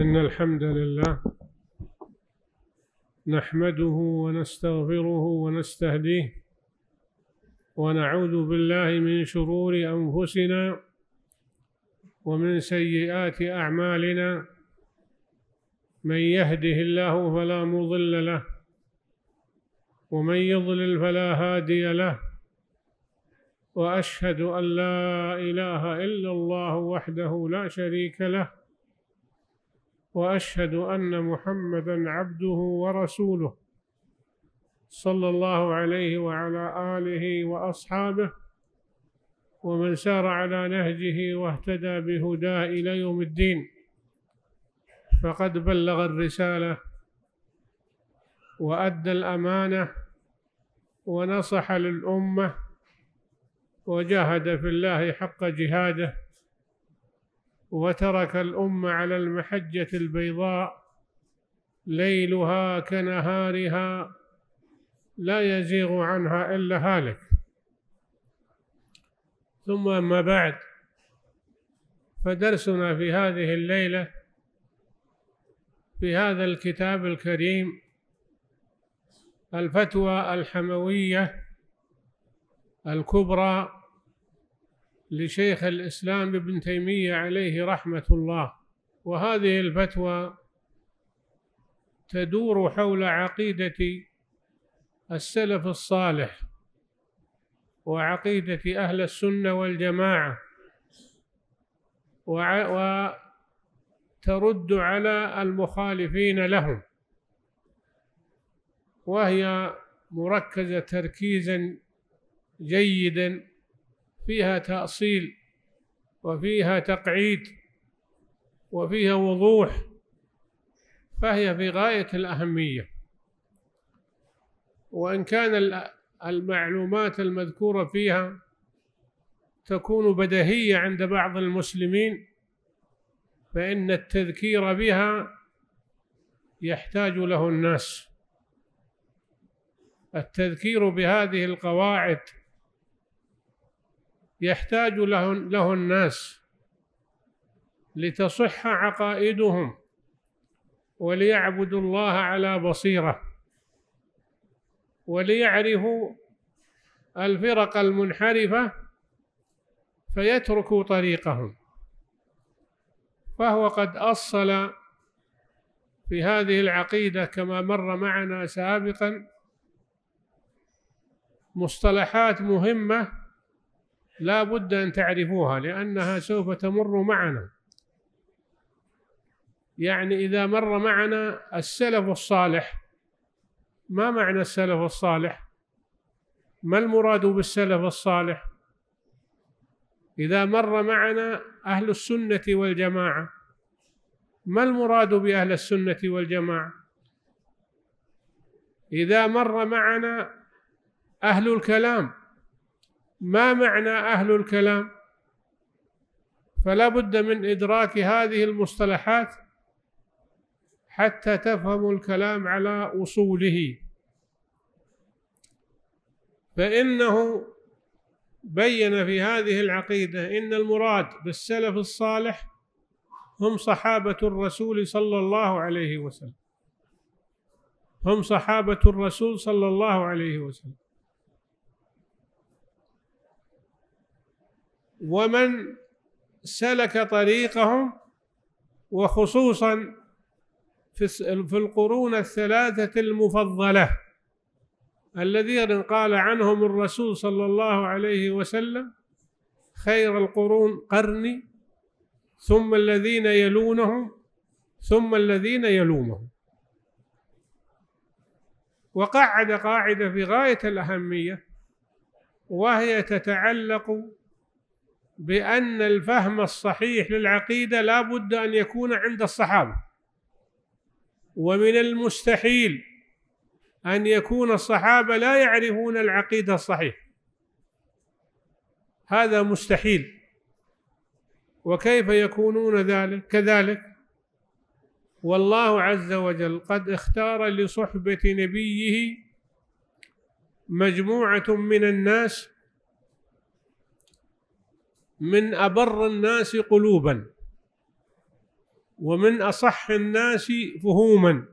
إن الحمد لله نحمده ونستغفره ونستهديه ونعوذ بالله من شرور أنفسنا ومن سيئات أعمالنا من يهده الله فلا مضل له ومن يضلل فلا هادي له وأشهد أن لا إله إلا الله وحده لا شريك له واشهد ان محمدا عبده ورسوله صلى الله عليه وعلى اله واصحابه ومن سار على نهجه واهتدى بهداه الى يوم الدين فقد بلغ الرساله وادى الامانه ونصح للامه وجاهد في الله حق جهاده وترك الأمة على المحجة البيضاء ليلها كنهارها لا يزيغ عنها إلا هالك ثم أما بعد فدرسنا في هذه الليلة في هذا الكتاب الكريم الفتوى الحموية الكبرى لشيخ الإسلام ابن تيمية عليه رحمة الله وهذه الفتوى تدور حول عقيدة السلف الصالح وعقيدة أهل السنة والجماعة وترد على المخالفين لهم وهي مركزة تركيزا جيدا فيها تأصيل وفيها تقعيد وفيها وضوح فهي في غاية الأهمية وإن كان المعلومات المذكورة فيها تكون بدهية عند بعض المسلمين فإن التذكير بها يحتاج له الناس التذكير بهذه القواعد يحتاج له, له الناس لتصح عقائدهم وليعبدوا الله على بصيره وليعرفوا الفرق المنحرفه فيتركوا طريقهم فهو قد اصل في هذه العقيده كما مر معنا سابقا مصطلحات مهمه لا بد أن تعرفوها لأنها سوف تمر معنا يعني إذا مر معنا السلف الصالح ما معنى السلف الصالح ما المراد بالسلف الصالح إذا مر معنا أهل السنة والجماعة ما المراد بأهل السنة والجماعة إذا مر معنا أهل الكلام ما معنى أهل الكلام فلا بد من إدراك هذه المصطلحات حتى تفهم الكلام على أصوله فإنه بين في هذه العقيدة إن المراد بالسلف الصالح هم صحابة الرسول صلى الله عليه وسلم هم صحابة الرسول صلى الله عليه وسلم ومن سلك طريقهم وخصوصا في القرون الثلاثة المفضلة الذين قال عنهم الرسول صلى الله عليه وسلم خير القرون قرني ثم الذين يلونهم ثم الذين يلومهم وقعد قاعدة في غاية الأهمية وهي تتعلق بأن الفهم الصحيح للعقيدة لا بد أن يكون عند الصحابة ومن المستحيل أن يكون الصحابة لا يعرفون العقيدة الصحيحة هذا مستحيل وكيف يكونون ذلك كذلك والله عز وجل قد اختار لصحبة نبيه مجموعة من الناس من أبر الناس قلوبا ومن أصح الناس فهوما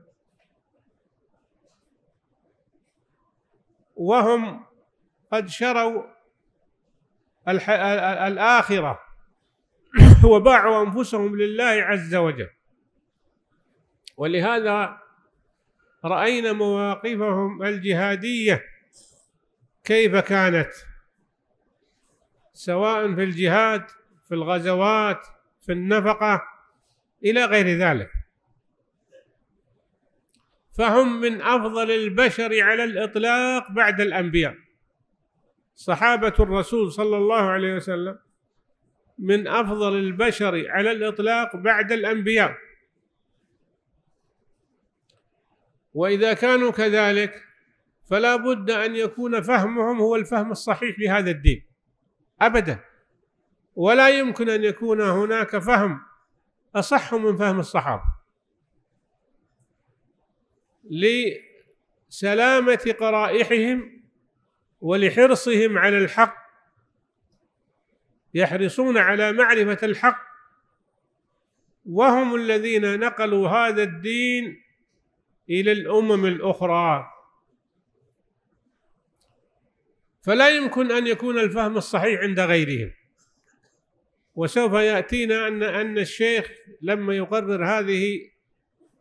وهم قد شروا الآخرة وباعوا أنفسهم لله عز وجل ولهذا رأينا مواقفهم الجهادية كيف كانت سواء في الجهاد في الغزوات في النفقه الى غير ذلك فهم من افضل البشر على الاطلاق بعد الانبياء صحابه الرسول صلى الله عليه وسلم من افضل البشر على الاطلاق بعد الانبياء واذا كانوا كذلك فلا بد ان يكون فهمهم هو الفهم الصحيح لهذا الدين ابدا ولا يمكن ان يكون هناك فهم اصح من فهم الصحابه لسلامه قرائحهم ولحرصهم على الحق يحرصون على معرفه الحق وهم الذين نقلوا هذا الدين الى الامم الاخرى فلا يمكن أن يكون الفهم الصحيح عند غيرهم وسوف يأتينا أن أن الشيخ لما يقرر هذه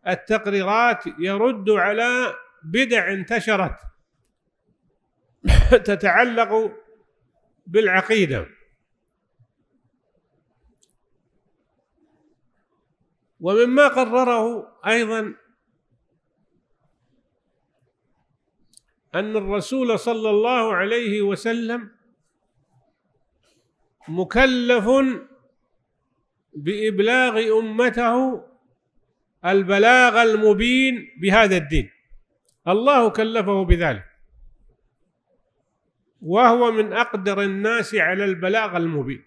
التقريرات يرد على بدع انتشرت تتعلق بالعقيده ومما قرره ايضا أن الرسول صلى الله عليه وسلم مكلف بإبلاغ أمته البلاغ المبين بهذا الدين الله كلفه بذلك وهو من أقدر الناس على البلاغ المبين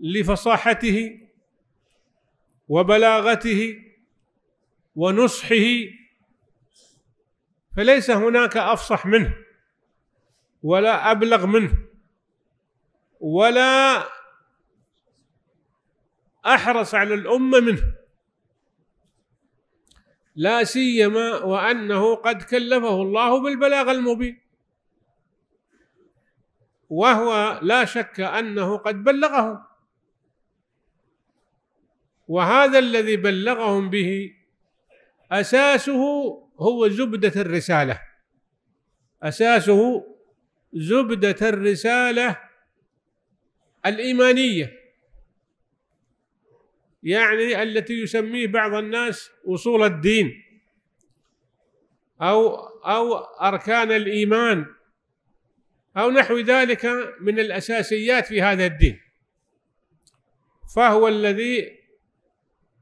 لفصاحته وبلاغته ونصحه فليس هناك افصح منه ولا ابلغ منه ولا احرص على الامه منه لا سيما وانه قد كلفه الله بالبلاغ المبين وهو لا شك انه قد بلغه وهذا الذي بلغهم به اساسه هو زبده الرساله اساسه زبده الرساله الايمانيه يعني التي يسميه بعض الناس اصول الدين او او اركان الايمان او نحو ذلك من الاساسيات في هذا الدين فهو الذي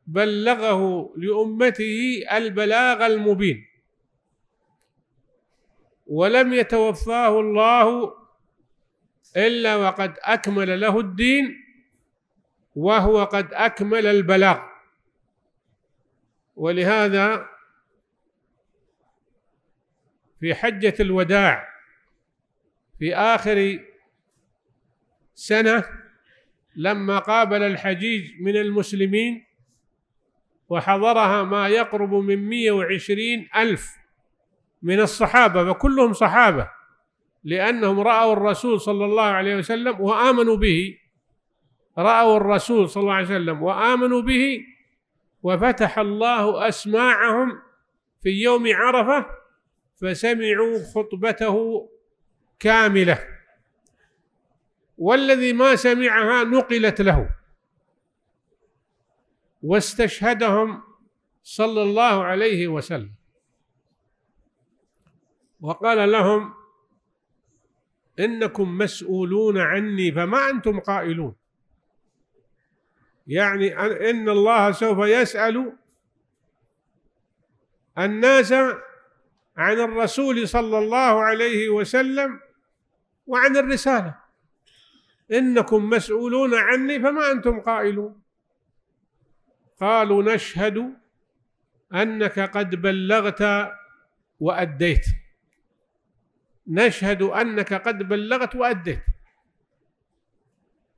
بلغه لأمته البلاغ المبين ولم يتوفاه الله إلا وقد أكمل له الدين وهو قد أكمل البلاغ ولهذا في حجة الوداع في آخر سنة لما قابل الحجيج من المسلمين وحضرها ما يقرب من 120 ألف من الصحابة فكلهم صحابة لأنهم رأوا الرسول صلى الله عليه وسلم وآمنوا به رأوا الرسول صلى الله عليه وسلم وآمنوا به وفتح الله أسماعهم في يوم عرفة فسمعوا خطبته كاملة والذي ما سمعها نقلت له واستشهدهم صلى الله عليه وسلم وقال لهم انكم مسؤولون عني فما انتم قائلون يعني ان الله سوف يسال الناس عن الرسول صلى الله عليه وسلم وعن الرساله انكم مسؤولون عني فما انتم قائلون قالوا نشهد انك قد بلغت واديت نشهد انك قد بلغت واديت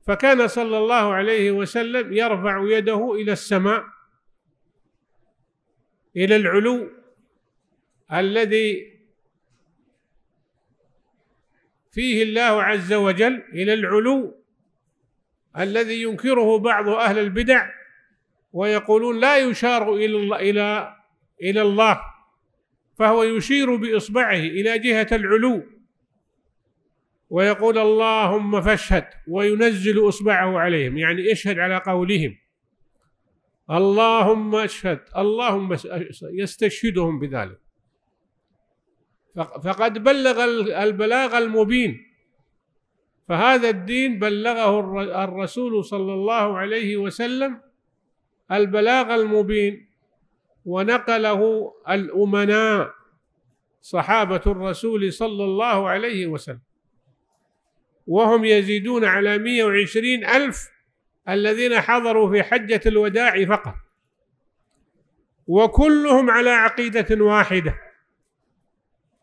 فكان صلى الله عليه وسلم يرفع يده الى السماء الى العلو الذي فيه الله عز وجل الى العلو الذي ينكره بعض اهل البدع ويقولون لا يشار إلى إلى إلى الله فهو يشير بإصبعه إلى جهة العلو ويقول اللهم فاشهد وينزل إصبعه عليهم يعني اشهد على قولهم اللهم اشهد اللهم يستشهدهم بذلك فقد بلغ البلاغ المبين فهذا الدين بلغه الرسول صلى الله عليه وسلم البلاغ المبين ونقله الأمناء صحابة الرسول صلى الله عليه وسلم وهم يزيدون على 120 ألف الذين حضروا في حجة الوداع فقط وكلهم على عقيدة واحدة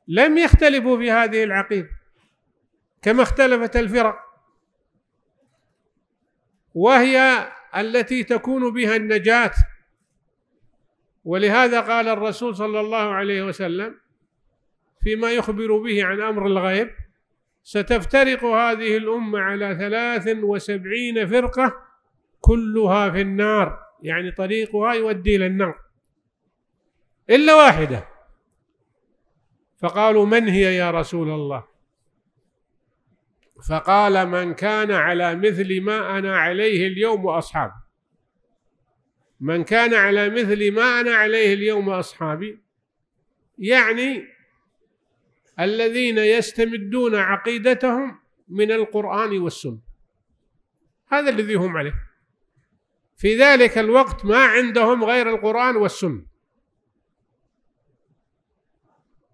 لم يختلفوا في هذه العقيدة كما اختلفت الفرق وهي التي تكون بها النجاة ولهذا قال الرسول صلى الله عليه وسلم فيما يخبر به عن أمر الغيب ستفترق هذه الأمة على ثلاث وسبعين فرقة كلها في النار يعني طريقها يودي إلى النار إلا واحدة فقالوا من هي يا رسول الله فقال من كان على مثل ما أنا عليه اليوم وأصحابي من كان على مثل ما أنا عليه اليوم وأصحابي يعني الذين يستمدون عقيدتهم من القرآن والسنة هذا الذي هم عليه في ذلك الوقت ما عندهم غير القرآن والسنة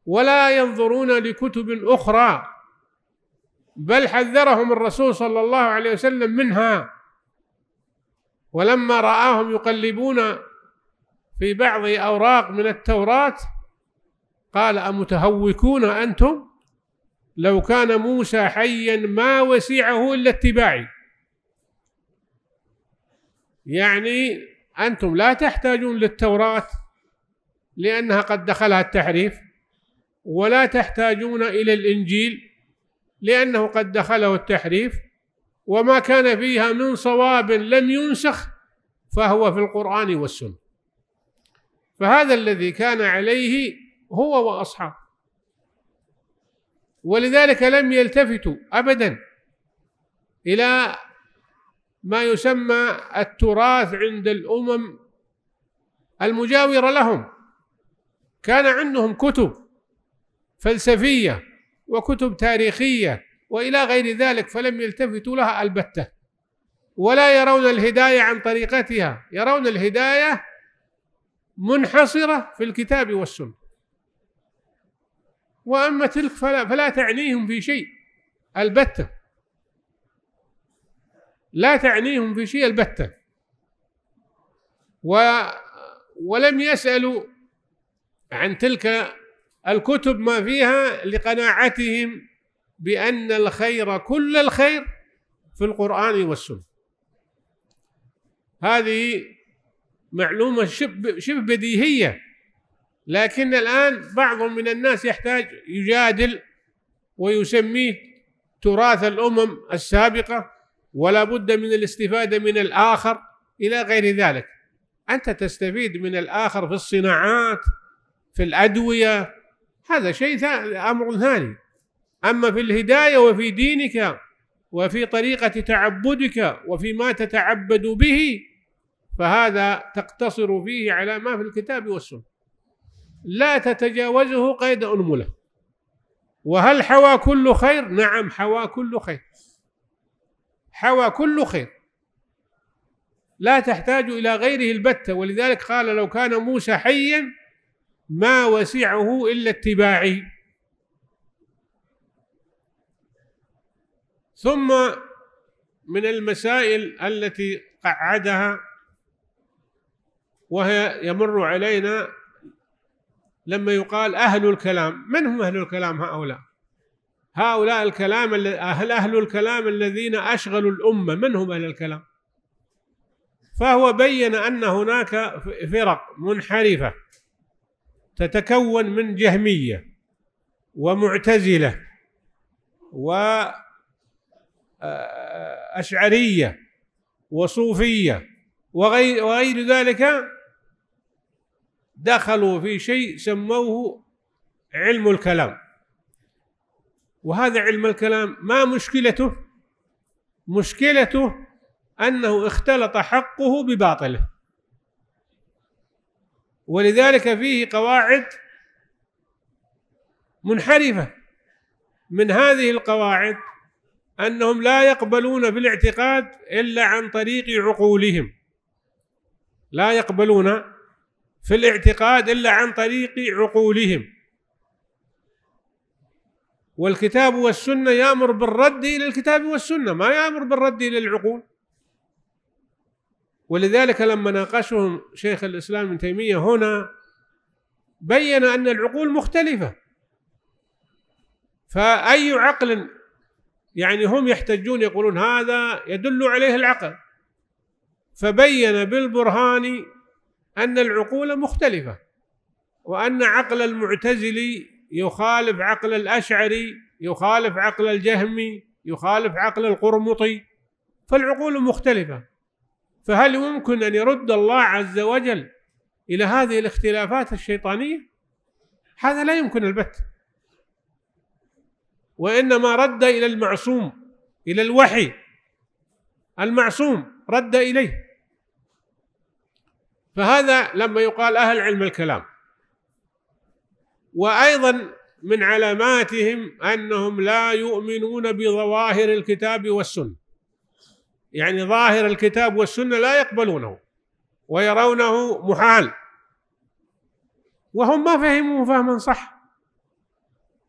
ولا ينظرون لكتب أخرى بل حذرهم الرسول صلى الله عليه وسلم منها ولما رآهم يقلبون في بعض أوراق من التوراة قال أمتهوكون أنتم لو كان موسى حيا ما وسعه إلا اتباعي يعني أنتم لا تحتاجون للتوراة لأنها قد دخلها التحريف ولا تحتاجون إلى الإنجيل لأنه قد دخله التحريف وما كان فيها من صواب لم ينسخ فهو في القرآن والسنة فهذا الذي كان عليه هو وأصحابه ولذلك لم يلتفتوا أبدا إلى ما يسمى التراث عند الأمم المجاورة لهم كان عندهم كتب فلسفية وكتب تاريخيه والى غير ذلك فلم يلتفتوا لها البته ولا يرون الهدايه عن طريقتها يرون الهدايه منحصره في الكتاب والسنه واما تلك فلا, فلا تعنيهم في شيء البته لا تعنيهم في شيء البته و ولم يسالوا عن تلك الكتب ما فيها لقناعتهم بأن الخير كل الخير في القرآن والسنة هذه معلومة شبه بديهية لكن الآن بعض من الناس يحتاج يجادل ويسميه تراث الأمم السابقة ولا بد من الاستفادة من الآخر إلى غير ذلك أنت تستفيد من الآخر في الصناعات في الأدوية هذا شيء أمر ثاني أما في الهداية وفي دينك وفي طريقة تعبدك وفي ما تتعبد به فهذا تقتصر فيه على ما في الكتاب والسنة لا تتجاوزه قيد أنملة وهل حوى كل خير؟ نعم حوى كل خير حوى كل خير لا تحتاج إلى غيره البتة ولذلك قال لو كان موسى حيا ما وسعه إلا اتباعي ثم من المسائل التي قعدها وهي يمر علينا لما يقال أهل الكلام من هم أهل الكلام هؤلاء هؤلاء الكلام أهل أهل الكلام الذين أشغلوا الأمة من هم أهل الكلام فهو بين أن هناك فرق منحرفة تتكون من جهمية ومعتزلة وأشعرية آه، وصوفية وغير, وغير ذلك دخلوا في شيء سموه علم الكلام وهذا علم الكلام ما مشكلته مشكلته انه اختلط حقه بباطله ولذلك فيه قواعد منحرفه من هذه القواعد انهم لا يقبلون في الاعتقاد الا عن طريق عقولهم لا يقبلون في الاعتقاد الا عن طريق عقولهم والكتاب والسنه يامر بالرد الى الكتاب والسنه ما يامر بالرد الى العقول ولذلك لما ناقشهم شيخ الاسلام ابن تيميه هنا بين ان العقول مختلفه فاي عقل يعني هم يحتجون يقولون هذا يدل عليه العقل فبين بالبرهان ان العقول مختلفه وان عقل المعتزلي يخالف عقل الاشعري يخالف عقل الجهمي يخالف عقل القرمطي فالعقول مختلفه فهل يمكن ان يرد الله عز وجل الى هذه الاختلافات الشيطانيه هذا لا يمكن البت وانما رد الى المعصوم الى الوحي المعصوم رد اليه فهذا لما يقال اهل علم الكلام وايضا من علاماتهم انهم لا يؤمنون بظواهر الكتاب والسنه يعني ظاهر الكتاب والسنه لا يقبلونه ويرونه محال وهم ما فهموا فهما صح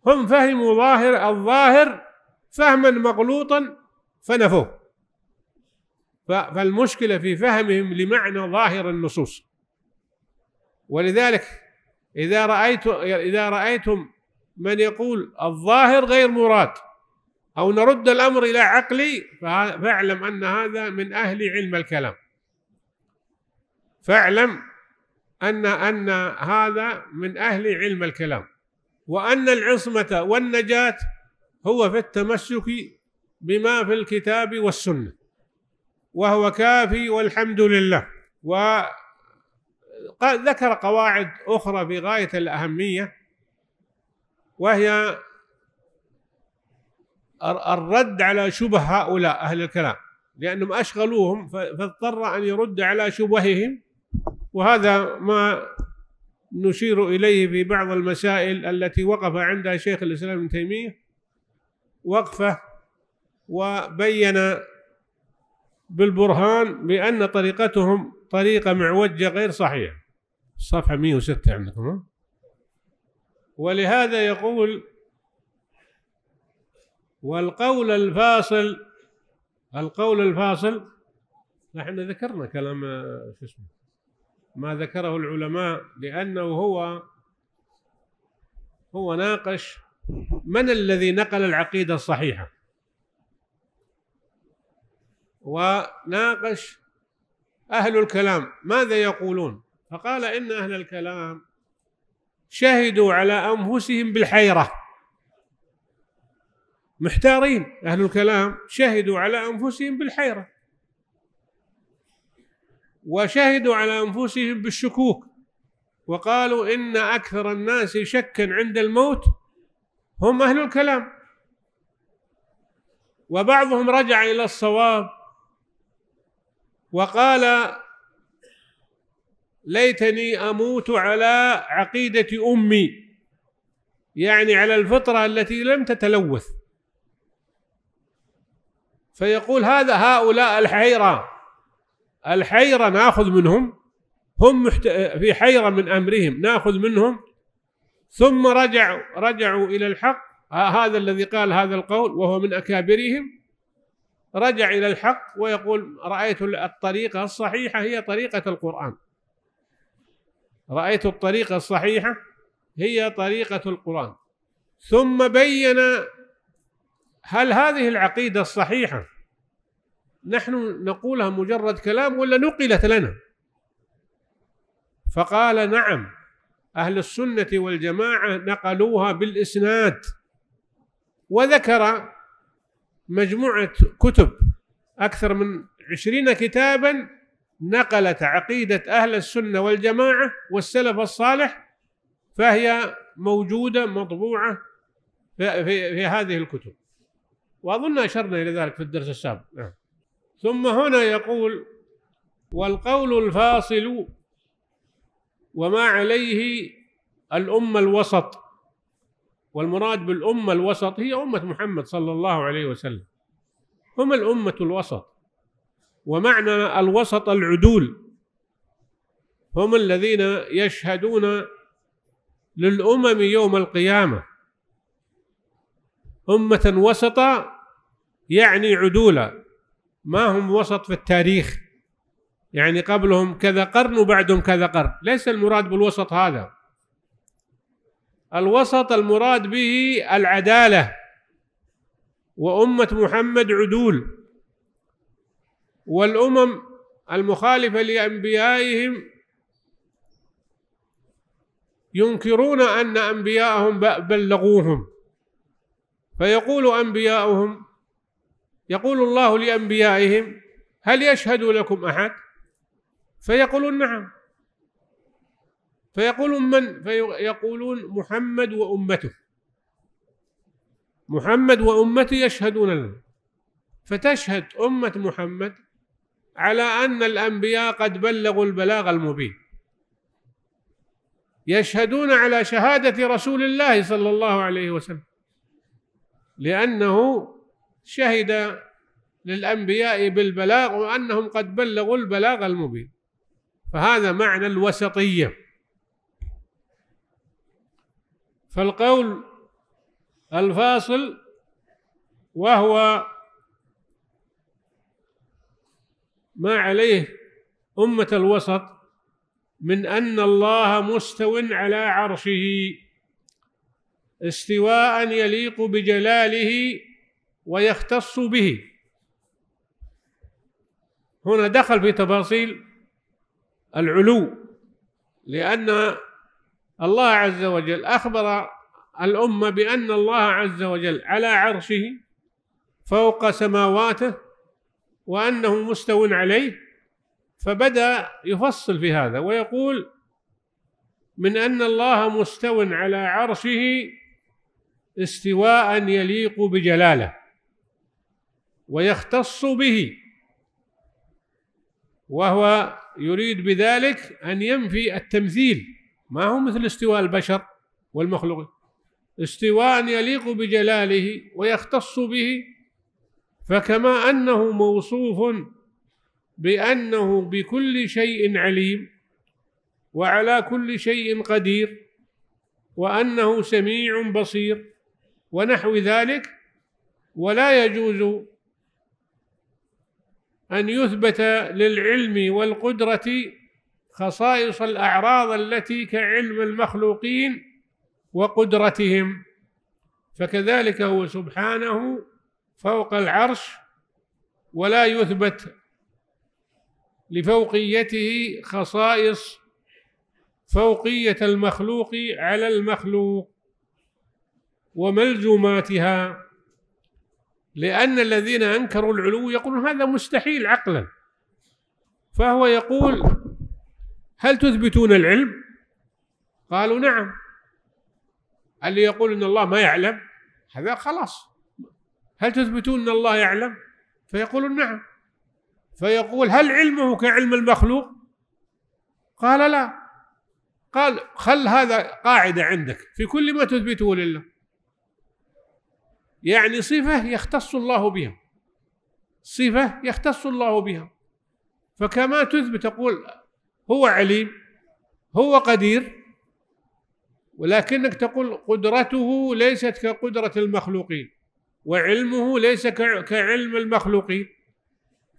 هم فهموا ظاهر الظاهر فهما مغلوطا فنفوه فالمشكله في فهمهم لمعنى ظاهر النصوص ولذلك اذا رايت اذا رايتم من يقول الظاهر غير مراد أو نرد الأمر إلى عقلي فاعلم أن هذا من أهل علم الكلام فاعلم أن أن هذا من أهل علم الكلام وأن العصمة والنجاة هو في التمسك بما في الكتاب والسنة وهو كافي والحمد لله وذكر قواعد أخرى في غاية الأهمية وهي الرد على شبه هؤلاء أهل الكلام لأنهم أشغلوهم فاضطر أن يرد على شبههم وهذا ما نشير إليه في بعض المسائل التي وقف عندها شيخ الإسلام ابن تيمية وقفة وبين بالبرهان بأن طريقتهم طريقة معوجة غير صحيحة صفحة 106 عندكم ولهذا يقول والقول الفاصل القول الفاصل نحن ذكرنا كلام آه، شو اسمه ما ذكره العلماء لأنه هو هو ناقش من الذي نقل العقيدة الصحيحة وناقش أهل الكلام ماذا يقولون فقال إن أهل الكلام شهدوا على أنفسهم بالحيرة محتارين أهل الكلام شهدوا على أنفسهم بالحيرة وشهدوا على أنفسهم بالشكوك وقالوا إن أكثر الناس شكا عند الموت هم أهل الكلام وبعضهم رجع إلى الصواب وقال ليتني اموت على عقيده امي يعني على الفطره التي لم تتلوث فيقول هذا هؤلاء الحيرة الحيرة ناخذ منهم هم محت... في حيرة من أمرهم ناخذ منهم ثم رجعوا رجعوا إلى الحق هذا الذي قال هذا القول وهو من أكابرهم رجع إلى الحق ويقول رأيت الطريقة الصحيحة هي طريقة القرآن رأيت الطريقة الصحيحة هي طريقة القرآن ثم بين هل هذه العقيدة الصحيحة نحن نقولها مجرد كلام ولا نقلت لنا فقال نعم أهل السنة والجماعة نقلوها بالإسناد وذكر مجموعة كتب أكثر من عشرين كتابا نقلت عقيدة أهل السنة والجماعة والسلف الصالح فهي موجودة مطبوعة في, هذه الكتب وأظن أشرنا إلى ذلك في الدرس السابق نعم. ثم هنا يقول والقول الفاصل وما عليه الأمة الوسط والمراد بالأمة الوسط هي أمة محمد صلى الله عليه وسلم هم الأمة الوسط ومعنى الوسط العدول هم الذين يشهدون للأمم يوم القيامة أمة وسطة يعني عدولا ما هم وسط في التاريخ يعني قبلهم كذا قرن وبعدهم كذا قرن ليس المراد بالوسط هذا الوسط المراد به العدالة وأمة محمد عدول والأمم المخالفة لأنبيائهم ينكرون أن أنبياءهم بلغوهم فيقول أنبياؤهم يقول الله لأنبيائهم هل يشهد لكم أحد فيقولون نعم فيقولون من فيقولون محمد وأمته محمد وأمته يشهدون لنا فتشهد أمة محمد على أن الأنبياء قد بلغوا البلاغ المبين يشهدون على شهادة رسول الله صلى الله عليه وسلم لأنه شهد للأنبياء بالبلاغ وأنهم قد بلغوا البلاغ المبين فهذا معنى الوسطية فالقول الفاصل وهو ما عليه أمة الوسط من أن الله مستو على عرشه استواء يليق بجلاله ويختص به هنا دخل في تفاصيل العلو لأن الله عز وجل أخبر الأمة بأن الله عز وجل على عرشه فوق سماواته وأنه مستو عليه فبدأ يفصل في هذا ويقول من أن الله مستو على عرشه استواء يليق بجلاله ويختص به وهو يريد بذلك ان ينفي التمثيل ما هو مثل استواء البشر والمخلوق استواء يليق بجلاله ويختص به فكما انه موصوف بانه بكل شيء عليم وعلى كل شيء قدير وانه سميع بصير ونحو ذلك ولا يجوز أن يثبت للعلم والقدرة خصائص الأعراض التي كعلم المخلوقين وقدرتهم فكذلك هو سبحانه فوق العرش ولا يثبت لفوقيته خصائص فوقية المخلوق على المخلوق وملزوماتها لأن الذين أنكروا العلو يقولون هذا مستحيل عقلا فهو يقول هل تثبتون العلم؟ قالوا نعم اللي يقول ان الله ما يعلم هذا خلاص هل تثبتون ان الله يعلم؟ فيقولون نعم فيقول هل علمه كعلم المخلوق؟ قال لا قال خل هذا قاعدة عندك في كل ما تثبته لله يعني صفة يختص الله بها صفة يختص الله بها فكما تثبت تقول هو عليم هو قدير ولكنك تقول قدرته ليست كقدرة المخلوقين وعلمه ليس كعلم المخلوقين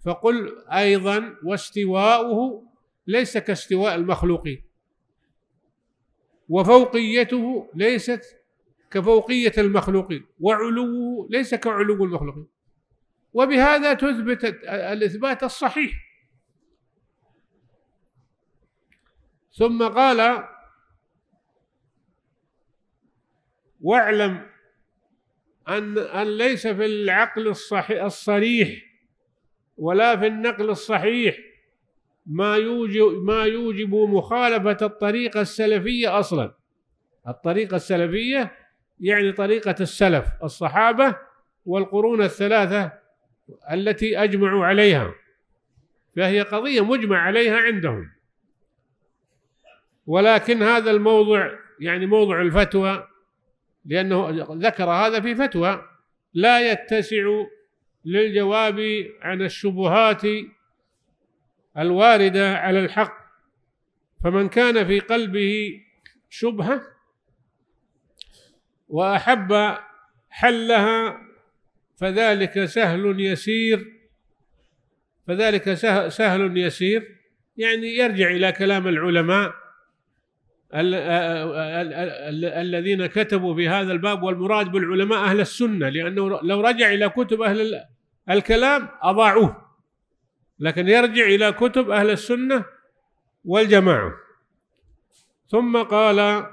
فقل أيضا واستواؤه ليس كاستواء المخلوقين وفوقيته ليست كفوقية المخلوقين وعلو ليس كعلو المخلوقين وبهذا تثبت الإثبات الصحيح ثم قال واعلم أن أن ليس في العقل الصحيح الصريح ولا في النقل الصحيح ما يوجب ما يوجب مخالفة الطريقة السلفية أصلا الطريقة السلفية يعني طريقة السلف الصحابة والقرون الثلاثة التي أجمعوا عليها فهي قضية مجمع عليها عندهم ولكن هذا الموضع يعني موضع الفتوى لأنه ذكر هذا في فتوى لا يتسع للجواب عن الشبهات الوارده على الحق فمن كان في قلبه شبهه واحب حلها فذلك سهل يسير فذلك سهل يسير يعني يرجع الى كلام العلماء الذين كتبوا في هذا الباب والمراد بالعلماء اهل السنه لانه لو رجع الى كتب اهل الكلام اضاعوه لكن يرجع الى كتب اهل السنه والجماعه ثم قال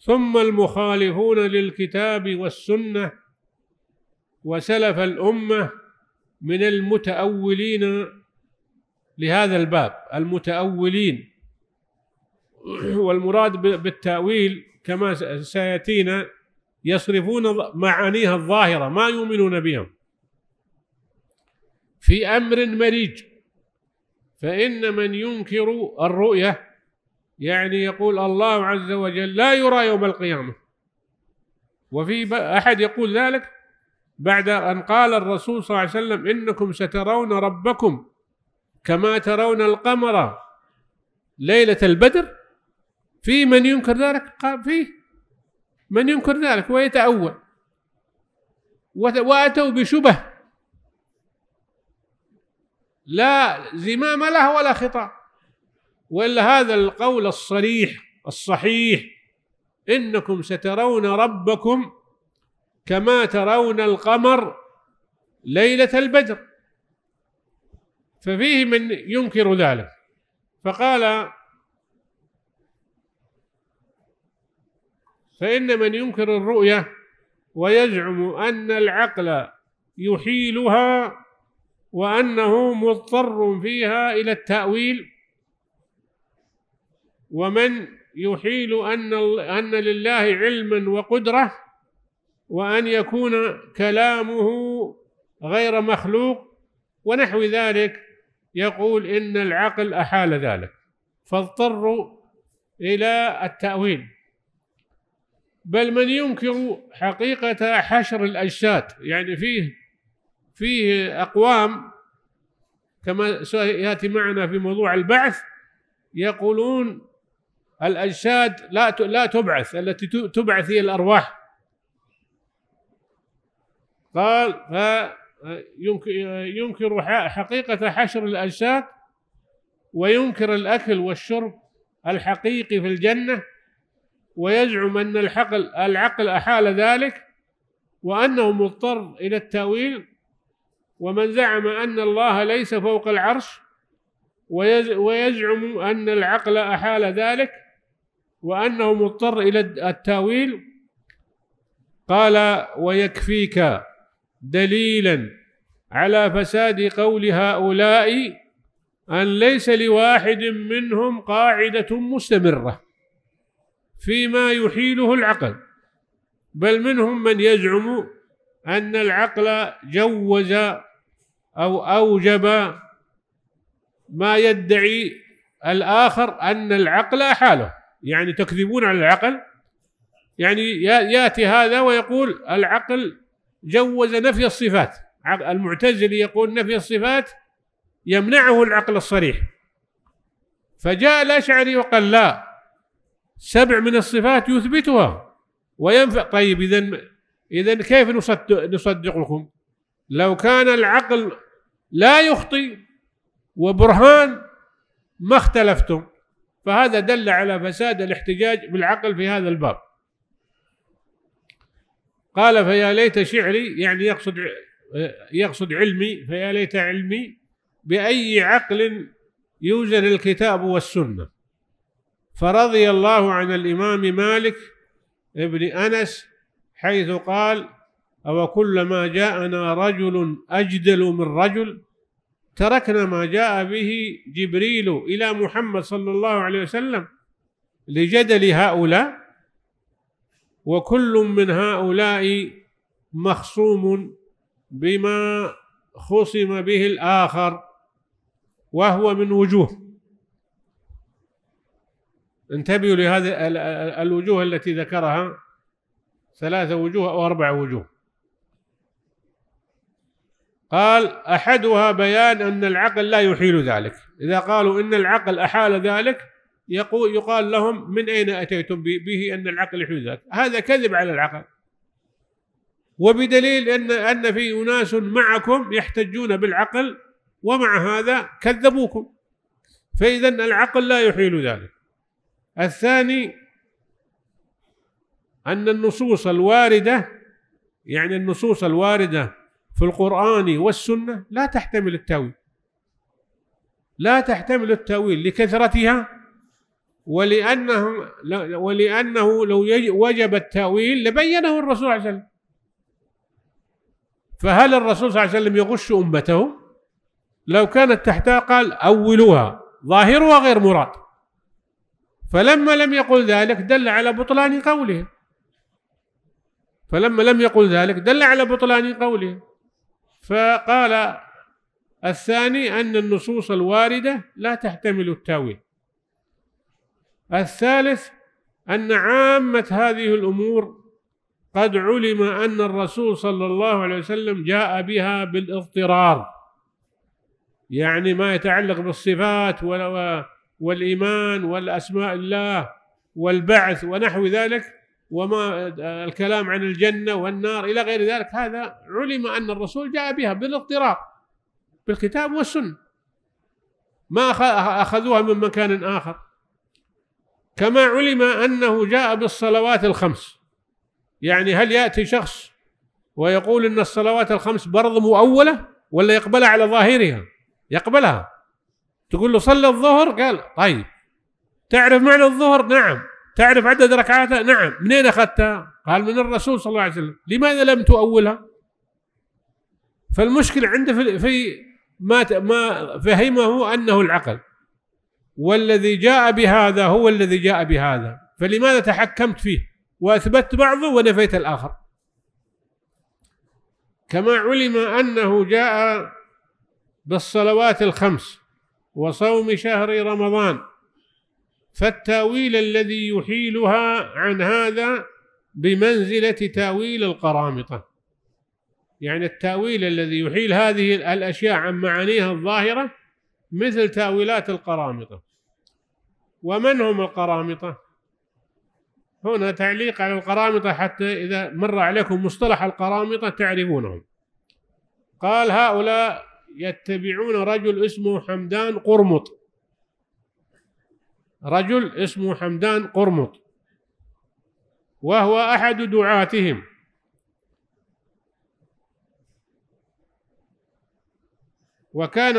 ثم المخالفون للكتاب والسنة وسلف الأمة من المتأولين لهذا الباب المتأولين والمراد بالتأويل كما سيأتينا يصرفون معانيها الظاهرة ما يؤمنون بهم في أمر مريج فإن من ينكر الرؤية يعني يقول الله عز وجل لا يرى يوم القيامة وفي أحد يقول ذلك بعد أن قال الرسول صلى الله عليه وسلم إنكم سترون ربكم كما ترون القمر ليلة البدر في من ينكر ذلك قال فيه من ينكر ذلك ويتأول وأتوا بشبه لا زمام له ولا خطأ والا هذا القول الصريح الصحيح انكم سترون ربكم كما ترون القمر ليله البدر ففيه من ينكر ذلك فقال فان من ينكر الرؤيه ويزعم ان العقل يحيلها وانه مضطر فيها الى التاويل ومن يحيل أن أن لله علما وقدرة وأن يكون كلامه غير مخلوق ونحو ذلك يقول إن العقل أحال ذلك فاضطروا إلى التأويل بل من ينكر حقيقة حشر الأجساد يعني فيه فيه أقوام كما سيأتي معنا في موضوع البعث يقولون الأجساد لا لا تبعث التي تبعث هي الأرواح قال فينكر حقيقة حشر الأجساد وينكر الأكل والشرب الحقيقي في الجنة ويزعم أن الحقل العقل أحال ذلك وأنه مضطر إلى التأويل ومن زعم أن الله ليس فوق العرش ويزعم أن العقل أحال ذلك وأنه مضطر إلى التاويل قال ويكفيك دليلا على فساد قول هؤلاء أن ليس لواحد منهم قاعدة مستمرة فيما يحيله العقل بل منهم من يزعم أن العقل جوز أو أوجب ما يدعي الآخر أن العقل أحاله يعني تكذبون على العقل يعني ياتي هذا ويقول العقل جوز نفي الصفات المعتزلي يقول نفي الصفات يمنعه العقل الصريح فجاء الاشعري وقال لا سبع من الصفات يثبتها وينفع طيب اذا اذا كيف نصدق نصدقكم؟ لو كان العقل لا يخطي وبرهان ما اختلفتم فهذا دل على فساد الاحتجاج بالعقل في هذا الباب قال فيا ليت شعري يعني يقصد يقصد علمي فيا ليت علمي بأي عقل يوزن الكتاب والسنة فرضي الله عن الإمام مالك ابن أنس حيث قال أو كلما جاءنا رجل أجدل من رجل تركنا ما جاء به جبريل إلى محمد صلى الله عليه وسلم لجدل هؤلاء وكل من هؤلاء مخصوم بما خصم به الآخر وهو من وجوه انتبهوا لهذه الوجوه التي ذكرها ثلاثة وجوه أو أربع وجوه قال أحدها بيان أن العقل لا يحيل ذلك إذا قالوا إن العقل أحال ذلك يقول يقال لهم من أين أتيتم به أن العقل يحيل ذلك هذا كذب على العقل وبدليل أن أن في أناس معكم يحتجون بالعقل ومع هذا كذبوكم فإذا العقل لا يحيل ذلك الثاني أن النصوص الواردة يعني النصوص الوارده في القرآن والسنة لا تحتمل التأويل لا تحتمل التأويل لكثرتها ولأنه ولأنه لو وجب التأويل لبينه الرسول صلى الله عليه وسلم فهل الرسول صلى الله عليه وسلم يغش أمته؟ لو كانت تحتها قال أولوها ظاهرها غير مراد فلما لم يقل ذلك دل على بطلان قوله فلما لم يقل ذلك دل على بطلان قوله فقال الثاني أن النصوص الواردة لا تحتمل التاويل الثالث أن عامة هذه الأمور قد علم أن الرسول صلى الله عليه وسلم جاء بها بالاضطرار يعني ما يتعلق بالصفات والإيمان والأسماء الله والبعث ونحو ذلك وما الكلام عن الجنة والنار إلى غير ذلك هذا علم أن الرسول جاء بها بالاضطرار بالكتاب والسنة ما أخذوها من مكان آخر كما علم أنه جاء بالصلوات الخمس يعني هل يأتي شخص ويقول أن الصلوات الخمس برض مؤولة ولا يقبلها على ظاهرها يقبلها تقول له صلى الظهر قال طيب تعرف معنى الظهر نعم تعرف عدد ركعاتها نعم منين أخذتها قال من الرسول صلى الله عليه وسلم لماذا لم تؤولها فالمشكلة عنده في, في ما ما فهمه أنه العقل والذي جاء بهذا هو الذي جاء بهذا فلماذا تحكمت فيه وأثبت بعضه ونفيت الآخر كما علم أنه جاء بالصلوات الخمس وصوم شهر رمضان فالتاويل الذي يحيلها عن هذا بمنزلة تاويل القرامطة يعني التاويل الذي يحيل هذه الأشياء عن معانيها الظاهرة مثل تاويلات القرامطة ومن هم القرامطة هنا تعليق على القرامطة حتى إذا مر عليكم مصطلح القرامطة تعرفونهم قال هؤلاء يتبعون رجل اسمه حمدان قرمط رجل اسمه حمدان قرمط وهو أحد دعاتهم وكان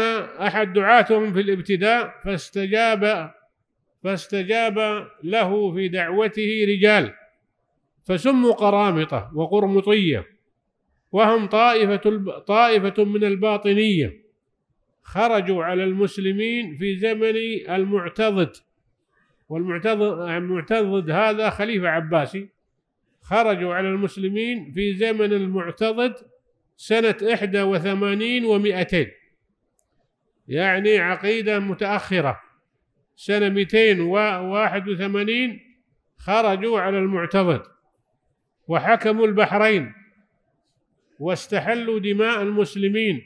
أحد دعاتهم في الابتداء فاستجاب فاستجاب له في دعوته رجال فسموا قرامطة وقرمطية وهم طائفة طائفة من الباطنية خرجوا على المسلمين في زمن المعتضد والمعتضد هذا خليفة عباسي خرجوا على المسلمين في زمن المعتضد سنة 81 و200 يعني عقيدة متأخرة سنة 281 خرجوا على المعتضد وحكموا البحرين واستحلوا دماء المسلمين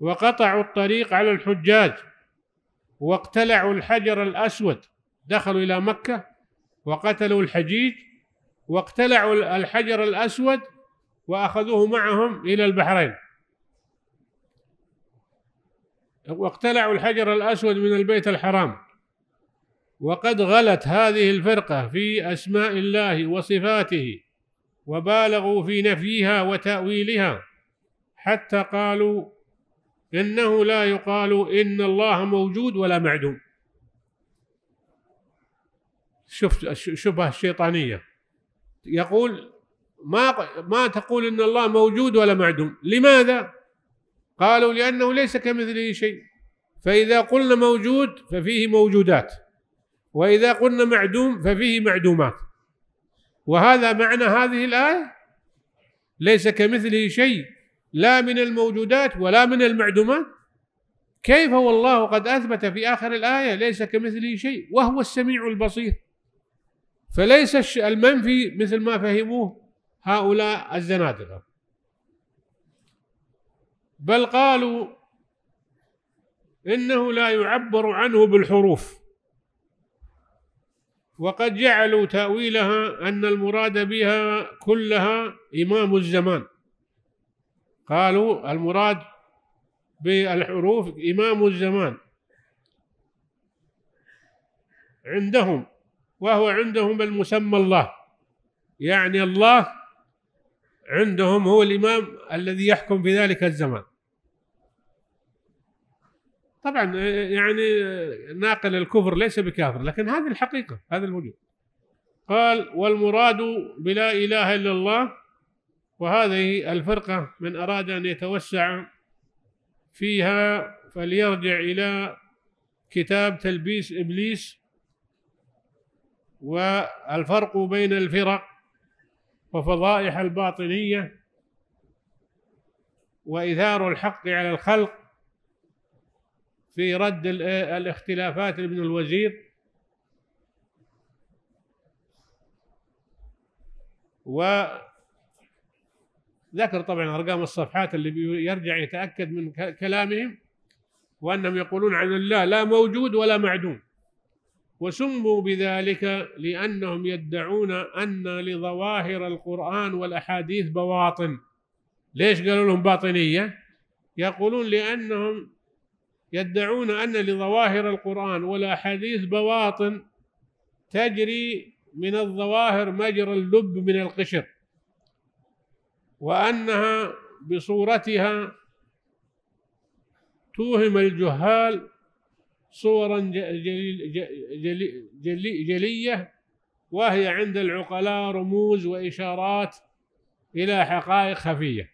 وقطعوا الطريق على الحجاج واقتلعوا الحجر الأسود دخلوا إلى مكة وقتلوا الحجيج واقتلعوا الحجر الأسود وأخذوه معهم إلى البحرين واقتلعوا الحجر الأسود من البيت الحرام وقد غلت هذه الفرقة في أسماء الله وصفاته وبالغوا في نفيها وتأويلها حتى قالوا انه لا يقال ان الله موجود ولا معدوم شفت الشبهه الشيطانيه يقول ما ما تقول ان الله موجود ولا معدوم لماذا قالوا لانه ليس كمثله شيء فاذا قلنا موجود ففيه موجودات واذا قلنا معدوم ففيه معدومات وهذا معنى هذه الايه ليس كمثله شيء لا من الموجودات ولا من المعدومات كيف والله قد اثبت في اخر الايه ليس كمثله شيء وهو السميع البصير فليس المنفي مثل ما فهموه هؤلاء الزنادقه بل قالوا انه لا يعبر عنه بالحروف وقد جعلوا تاويلها ان المراد بها كلها امام الزمان قالوا المراد بالحروف إمام الزمان عندهم وهو عندهم المسمى الله يعني الله عندهم هو الإمام الذي يحكم في ذلك الزمان طبعا يعني ناقل الكفر ليس بكافر لكن هذه الحقيقة هذا الوجود قال والمراد بلا إله إلا الله وهذه الفرقة من أراد أن يتوسع فيها فليرجع إلى كتاب تلبيس إبليس والفرق بين الفرق وفضائح الباطنية وإثار الحق على الخلق في رد الاختلافات لابن الوزير و ذكر طبعا ارقام الصفحات اللي يرجع يتاكد من كلامهم وانهم يقولون عن الله لا موجود ولا معدوم وسموا بذلك لانهم يدعون ان لظواهر القران والاحاديث بواطن ليش قالوا لهم باطنيه يقولون لانهم يدعون ان لظواهر القران والاحاديث بواطن تجري من الظواهر مجرى اللب من القشر وأنها بصورتها توهم الجهال صورا جلي جلي جلي جلية وهي عند العقلاء رموز وإشارات إلى حقائق خفية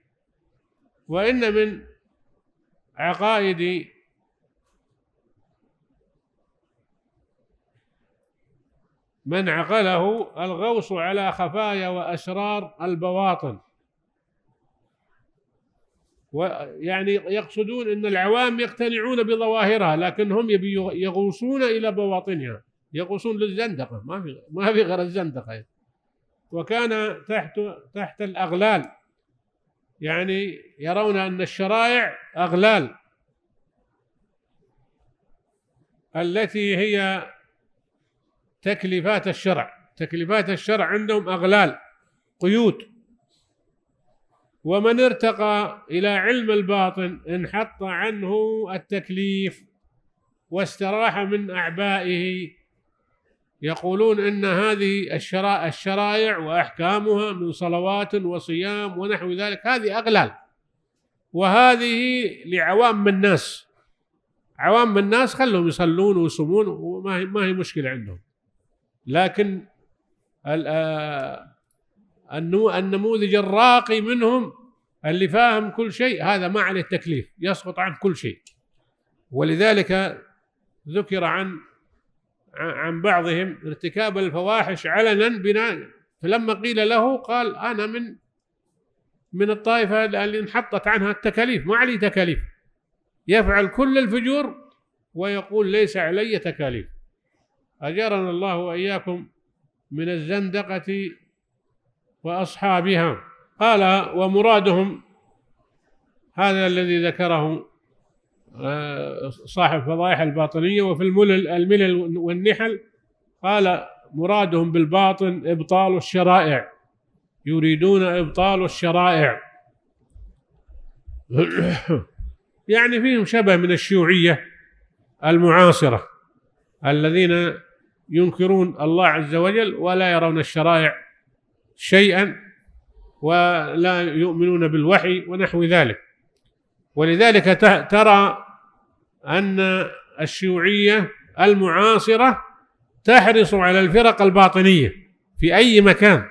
وإن من عقائد من عقله الغوص على خفايا وأسرار البواطن ويعني يقصدون أن العوام يقتنعون بظواهرها لكن هم يبي يغوصون إلى بواطنها يغوصون للزندقة ما في ما في غير الزندقة وكان تحت تحت الأغلال يعني يرون أن الشرائع أغلال التي هي تكليفات الشرع تكليفات الشرع عندهم أغلال قيود ومن ارتقى إلى علم الباطن انحط عنه التكليف واستراح من أعبائه يقولون ان هذه الشرائع, الشرائع واحكامها من صلوات وصيام ونحو ذلك هذه اغلال وهذه لعوام الناس عوام الناس خلهم يصلون ويصومون وما هي ما هي مشكله عندهم لكن آه، النموذج الراقي منهم اللي فاهم كل شيء هذا ما عليه تكليف يسقط عن كل شيء ولذلك ذكر عن عن بعضهم ارتكاب الفواحش علنا بناء فلما قيل له قال انا من من الطائفه اللي انحطت عنها التكاليف ما علي تكاليف يفعل كل الفجور ويقول ليس علي تكاليف اجرنا الله واياكم من الزندقه وأصحابها قال ومرادهم هذا الذي ذكره آه، صاحب فضائح الباطنية وفي الملل الملل والنحل قال مرادهم بالباطن إبطال الشرائع يريدون إبطال الشرائع يعني فيهم شبه من الشيوعية المعاصرة الذين ينكرون الله عز وجل ولا يرون الشرائع شيئا ولا يؤمنون بالوحي ونحو ذلك ولذلك ترى أن الشيوعية المعاصرة تحرص على الفرق الباطنية في أي مكان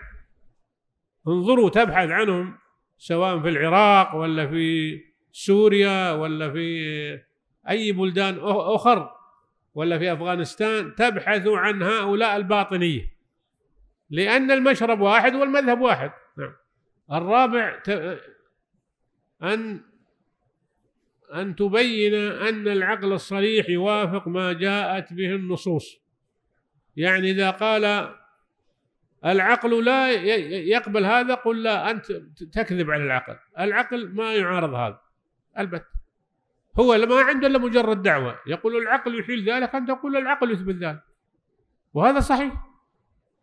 انظروا تبحث عنهم سواء في العراق ولا في سوريا ولا في أي بلدان أخر ولا في أفغانستان تبحث عن هؤلاء الباطنية لأن المشرب واحد والمذهب واحد نعم الرابع أن أن تبين أن العقل الصريح يوافق ما جاءت به النصوص يعني إذا قال العقل لا يقبل هذا قل لا أنت تكذب على العقل العقل ما يعارض هذا البت هو ما عنده إلا مجرد دعوة يقول العقل يحيل ذلك أنت تقول العقل يثبت ذلك وهذا صحيح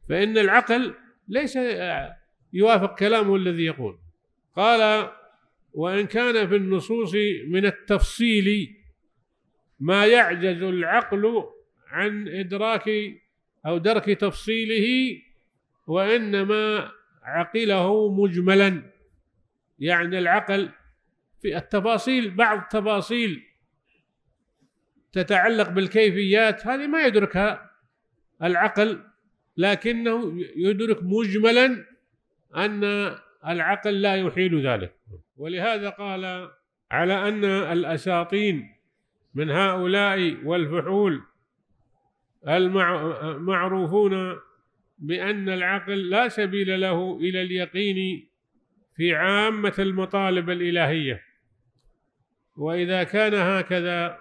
فإن العقل ليس آه، يوافق كلامه الذي يقول قال وإن كان في النصوص من التفصيل ما يعجز العقل عن إدراك أو درك تفصيله وإنما عقله مجملا يعني العقل في التفاصيل بعض التفاصيل تتعلق بالكيفيات هذه ما يدركها العقل لكنه يدرك مجملا أن العقل لا يحيل ذلك ولهذا قال على أن الأساطين من هؤلاء والفحول المعروفون بأن العقل لا سبيل له إلى اليقين في عامة المطالب الإلهية وإذا كان هكذا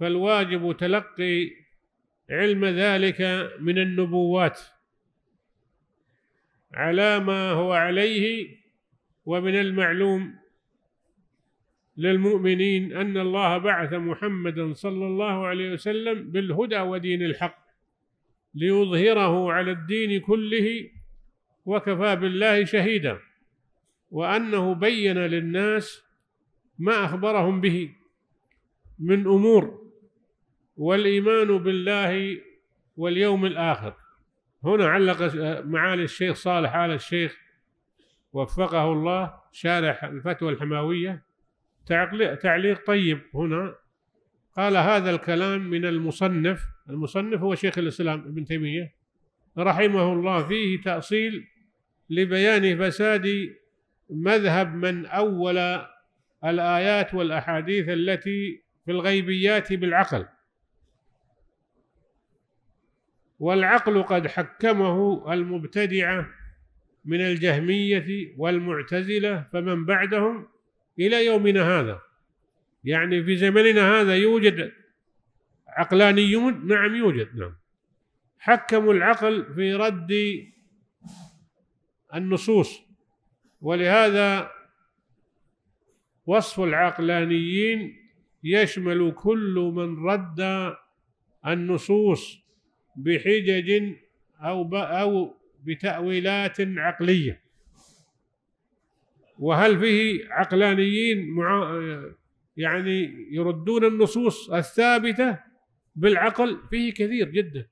فالواجب تلقي علم ذلك من النبوات على ما هو عليه ومن المعلوم للمؤمنين أن الله بعث محمدا صلى الله عليه وسلم بالهدى ودين الحق ليظهره على الدين كله وكفى بالله شهيدا وأنه بين للناس ما أخبرهم به من أمور والايمان بالله واليوم الاخر هنا علق معالي الشيخ صالح ال الشيخ وفقه الله شارح الفتوى الحماويه تعليق طيب هنا قال هذا الكلام من المصنف المصنف هو شيخ الاسلام ابن تيميه رحمه الله فيه تاصيل لبيان فساد مذهب من اول الايات والاحاديث التي في الغيبيات بالعقل والعقل قد حكمه المبتدعة من الجهمية والمعتزلة فمن بعدهم إلى يومنا هذا يعني في زمننا هذا يوجد عقلانيون نعم يوجد نعم حكموا العقل في رد النصوص ولهذا وصف العقلانيين يشمل كل من رد النصوص بحجج أو أو بتأويلات عقلية وهل فيه عقلانيين مع يعني يردون النصوص الثابتة بالعقل فيه كثير جدا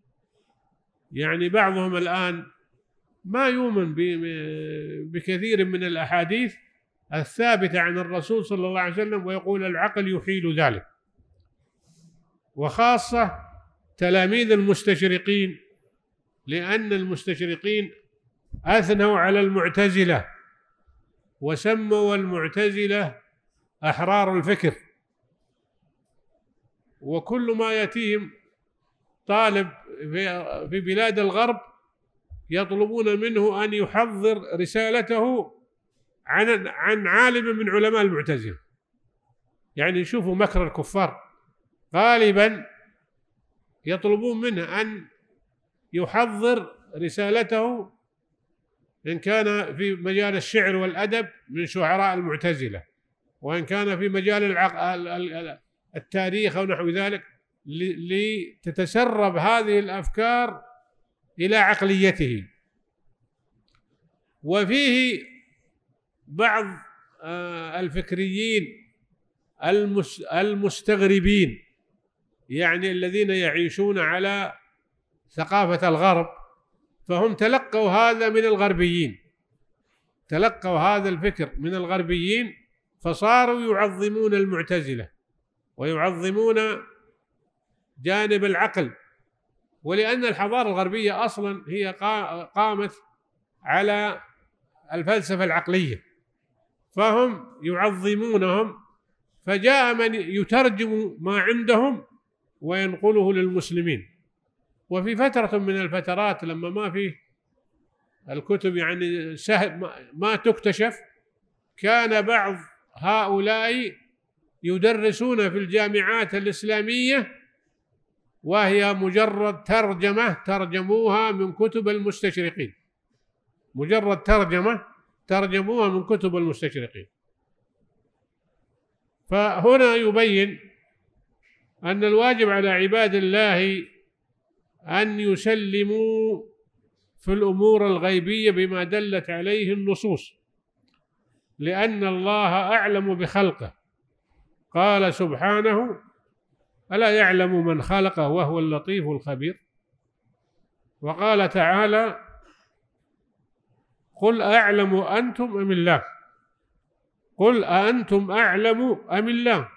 يعني بعضهم الآن ما يؤمن بكثير من الأحاديث الثابتة عن الرسول صلى الله عليه وسلم ويقول العقل يحيل ذلك وخاصة تلاميذ المستشرقين لأن المستشرقين أثنوا على المعتزلة وسموا المعتزلة أحرار الفكر وكل ما يأتيهم طالب في بلاد الغرب يطلبون منه أن يحضر رسالته عن عن عالم من علماء المعتزلة يعني شوفوا مكر الكفار غالبا يطلبون منه أن يحضر رسالته إن كان في مجال الشعر والأدب من شعراء المعتزلة وإن كان في مجال التاريخ أو نحو ذلك لتتسرب هذه الأفكار إلى عقليته وفيه بعض آه، الفكريين المستغربين يعني الذين يعيشون على ثقافة الغرب فهم تلقوا هذا من الغربيين تلقوا هذا الفكر من الغربيين فصاروا يعظمون المعتزلة ويعظمون جانب العقل ولأن الحضارة الغربية أصلا هي قامت على الفلسفة العقلية فهم يعظمونهم فجاء من يترجم ما عندهم وينقله للمسلمين وفي فترة من الفترات لما ما فيه الكتب يعني سهل ما تكتشف كان بعض هؤلاء يدرسون في الجامعات الإسلامية وهي مجرد ترجمة ترجموها من كتب المستشرقين مجرد ترجمة ترجموها من كتب المستشرقين فهنا يبين أن الواجب على عباد الله أن يسلموا في الأمور الغيبية بما دلت عليه النصوص لأن الله أعلم بخلقه قال سبحانه ألا يعلم من خلقه وهو اللطيف الخبير وقال تعالى قل أعلم أنتم أم الله قل أأنتم أعلم أم الله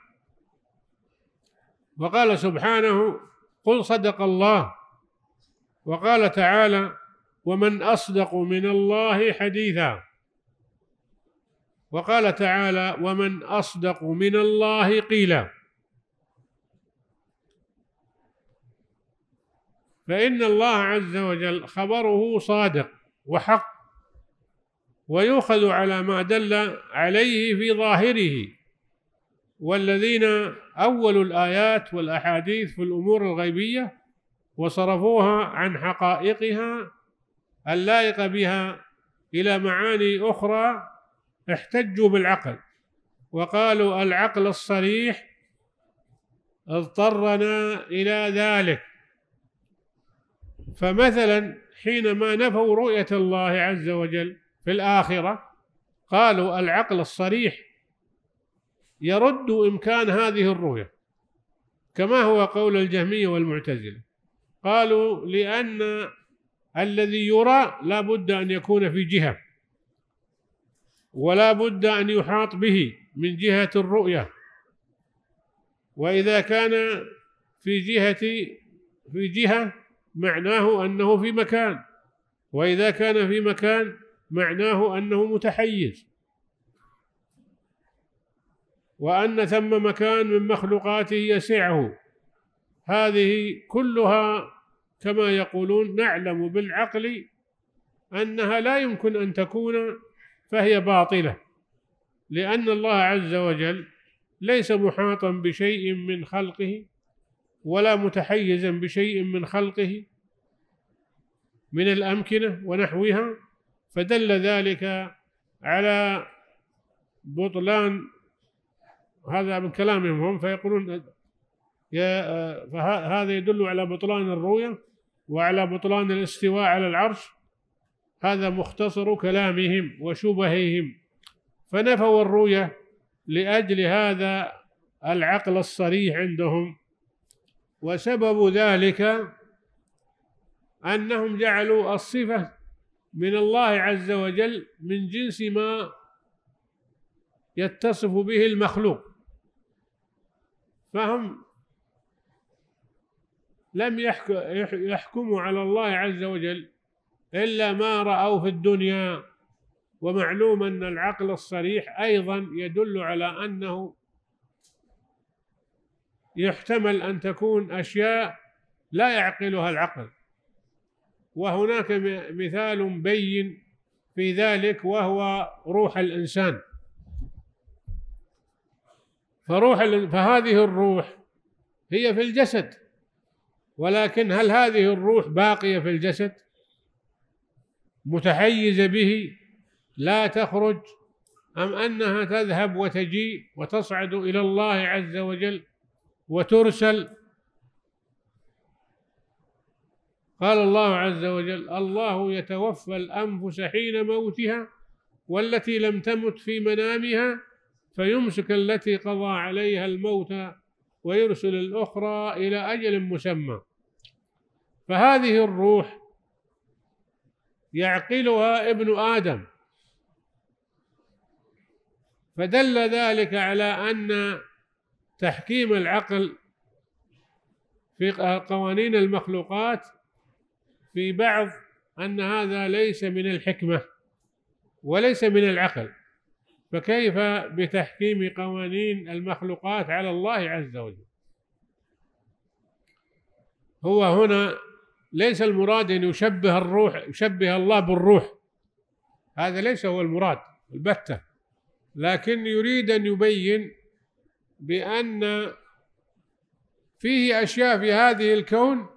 وقال سبحانه قل صدق الله وقال تعالى ومن أصدق من الله حديثا وقال تعالى ومن أصدق من الله قيلا فإن الله عز وجل خبره صادق وحق ويؤخذ على ما دل عليه في ظاهره والذين أولوا الآيات والأحاديث في الأمور الغيبية وصرفوها عن حقائقها اللائقة بها إلى معاني أخرى احتجوا بالعقل وقالوا العقل الصريح اضطرنا إلى ذلك فمثلا حينما نفوا رؤية الله عز وجل في الآخرة قالوا العقل الصريح يرد إمكان هذه الرؤية كما هو قول الجهمية والمعتزلة قالوا لأن الذي يرى لا بد أن يكون في جهة ولا بد أن يحاط به من جهة الرؤية وإذا كان في جهة في جهة معناه أنه في مكان وإذا كان في مكان معناه أنه متحيز وأن ثم مكان من مخلوقاته يسعه هذه كلها كما يقولون نعلم بالعقل أنها لا يمكن أن تكون فهي باطلة لأن الله عز وجل ليس محاطا بشيء من خلقه ولا متحيزا بشيء من خلقه من الأمكنة ونحوها فدل ذلك على بطلان وهذا من كلامهم هم فيقولون يا فهذا يدل على بطلان الرؤية وعلى بطلان الاستواء على العرش هذا مختصر كلامهم وشبههم فنفوا الرؤية لأجل هذا العقل الصريح عندهم وسبب ذلك أنهم جعلوا الصفة من الله عز وجل من جنس ما يتصف به المخلوق فهم لم يحكموا على الله عز وجل إلا ما رأوا في الدنيا ومعلوم أن العقل الصريح أيضا يدل على أنه يحتمل أن تكون أشياء لا يعقلها العقل وهناك مثال بين في ذلك وهو روح الإنسان فروح فهذه الروح هي في الجسد ولكن هل هذه الروح باقية في الجسد متحيزة به لا تخرج أم أنها تذهب وتجيء وتصعد إلى الله عز وجل وترسل قال الله عز وجل الله يتوفى الأنفس حين موتها والتي لم تمت في منامها فيمسك التي قضى عليها الموت ويرسل الأخرى إلى أجل مسمى فهذه الروح يعقلها ابن آدم فدل ذلك على أن تحكيم العقل في قوانين المخلوقات في بعض أن هذا ليس من الحكمة وليس من العقل فكيف بتحكيم قوانين المخلوقات على الله عز وجل هو هنا ليس المراد ان يشبه الروح يشبه الله بالروح هذا ليس هو المراد البته لكن يريد ان يبين بان فيه اشياء في هذه الكون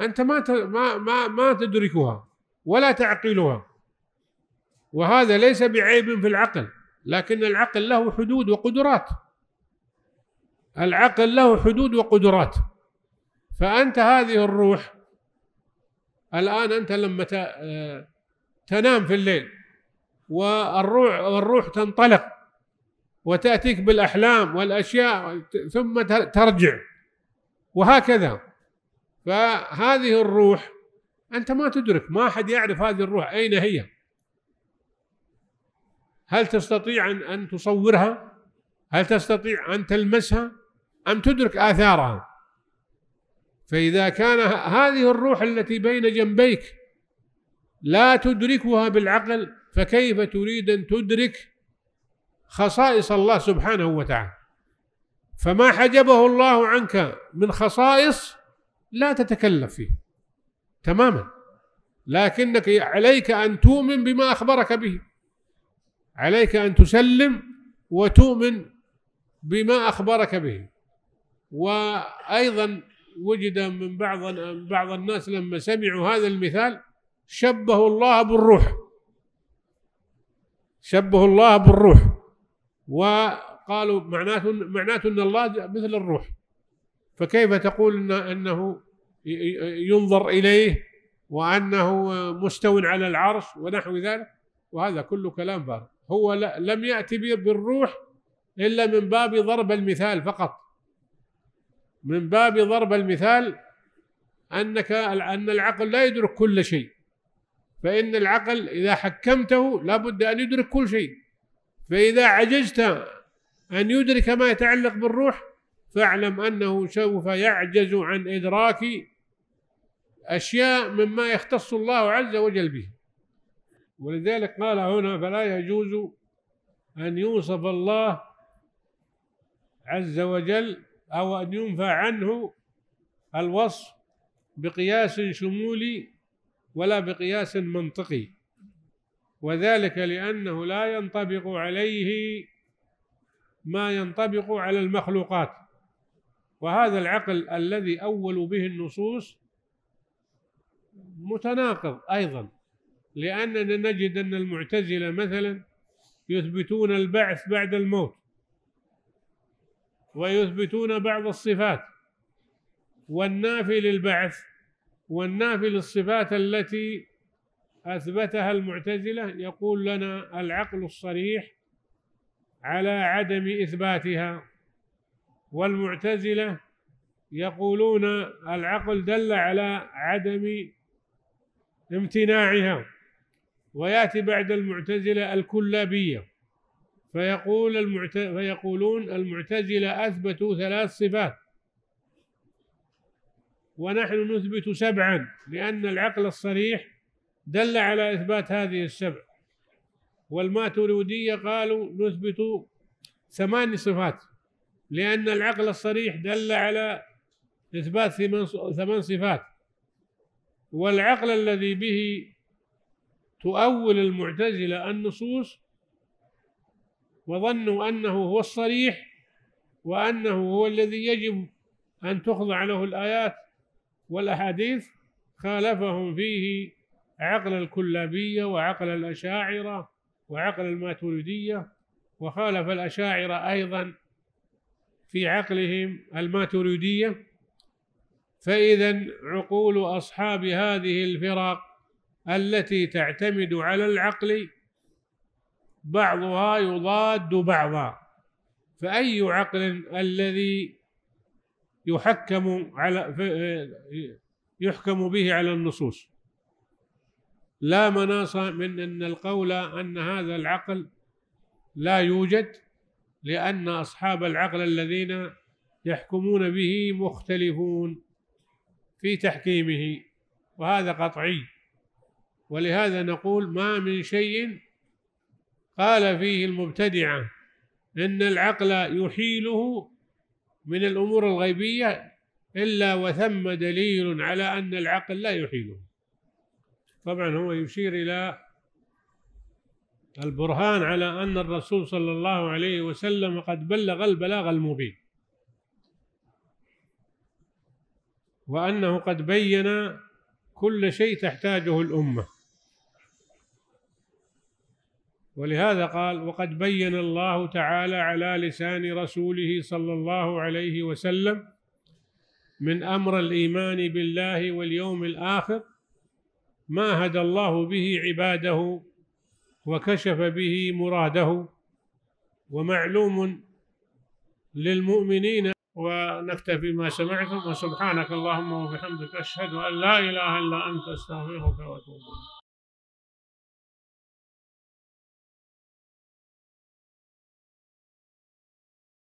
انت ما ما ما, تدركها ولا تعقلها وهذا ليس بعيب في العقل لكن العقل له حدود وقدرات العقل له حدود وقدرات فأنت هذه الروح الآن أنت لما تنام في الليل والروح والروح تنطلق وتأتيك بالأحلام والأشياء ثم ترجع وهكذا فهذه الروح أنت ما تدرك ما أحد يعرف هذه الروح أين هي هل تستطيع أن, أن تصورها هل تستطيع أن تلمسها أم تدرك آثارها فإذا كان هذه الروح التي بين جنبيك لا تدركها بالعقل فكيف تريد أن تدرك خصائص الله سبحانه وتعالى فما حجبه الله عنك من خصائص لا تتكلف فيه تماما لكنك عليك أن تؤمن بما أخبرك به عليك ان تسلم وتؤمن بما اخبرك به وايضا وجد من بعض بعض الناس لما سمعوا هذا المثال شبه الله بالروح شبه الله بالروح وقالوا معناته معناته ان الله مثل الروح فكيف تقول انه ينظر اليه وانه مستو على العرش ونحو ذلك وهذا كله كلام فارغ هو لم يأتي بالروح إلا من باب ضرب المثال فقط من باب ضرب المثال أنك أن العقل لا يدرك كل شيء فإن العقل إذا حكمته لابد أن يدرك كل شيء فإذا عجزت أن يدرك ما يتعلق بالروح فاعلم أنه سوف يعجز عن إدراك أشياء مما يختص الله عز وجل به ولذلك قال هنا فلا يجوز أن يوصف الله عز وجل أو أن ينفى عنه الوصف بقياس شمولي ولا بقياس منطقي وذلك لأنه لا ينطبق عليه ما ينطبق على المخلوقات وهذا العقل الذي أول به النصوص متناقض أيضا لأننا نجد أن المعتزلة مثلا يثبتون البعث بعد الموت ويثبتون بعض الصفات والنافي للبعث والنافي للصفات التي أثبتها المعتزلة يقول لنا العقل الصريح على عدم إثباتها والمعتزلة يقولون العقل دل على عدم امتناعها ويأتي بعد المعتزلة الكلابية فيقول المعت... فيقولون المعتزلة أثبتوا ثلاث صفات ونحن نثبت سبعا لأن العقل الصريح دل على إثبات هذه السبع والماتريدية قالوا نثبت ثمان صفات لأن العقل الصريح دل على إثبات ثمان صفات والعقل الذي به تؤول المعتزلة النصوص وظنوا أنه هو الصريح وأنه هو الذي يجب أن تخضع له الآيات والأحاديث خالفهم فيه عقل الكلابية وعقل الأشاعرة وعقل الماتريدية وخالف الأشاعرة أيضا في عقلهم الماتريدية فإذا عقول أصحاب هذه الفرق التي تعتمد على العقل بعضها يضاد بعضا فأي عقل الذي يحكم على يحكم به على النصوص لا مناص من أن القول أن هذا العقل لا يوجد لأن أصحاب العقل الذين يحكمون به مختلفون في تحكيمه وهذا قطعي ولهذا نقول ما من شيء قال فيه المبتدعة إن العقل يحيله من الأمور الغيبية إلا وثم دليل على أن العقل لا يحيله طبعا هو يشير إلى البرهان على أن الرسول صلى الله عليه وسلم قد بلغ البلاغ المبين وأنه قد بين كل شيء تحتاجه الأمة ولهذا قال وقد بين الله تعالى على لسان رسوله صلى الله عليه وسلم من امر الايمان بالله واليوم الاخر ما هدى الله به عباده وكشف به مراده ومعلوم للمؤمنين ونكتفي بما سمعتم وسبحانك اللهم وبحمدك اشهد ان لا اله الا انت استغفرك واتوب اليك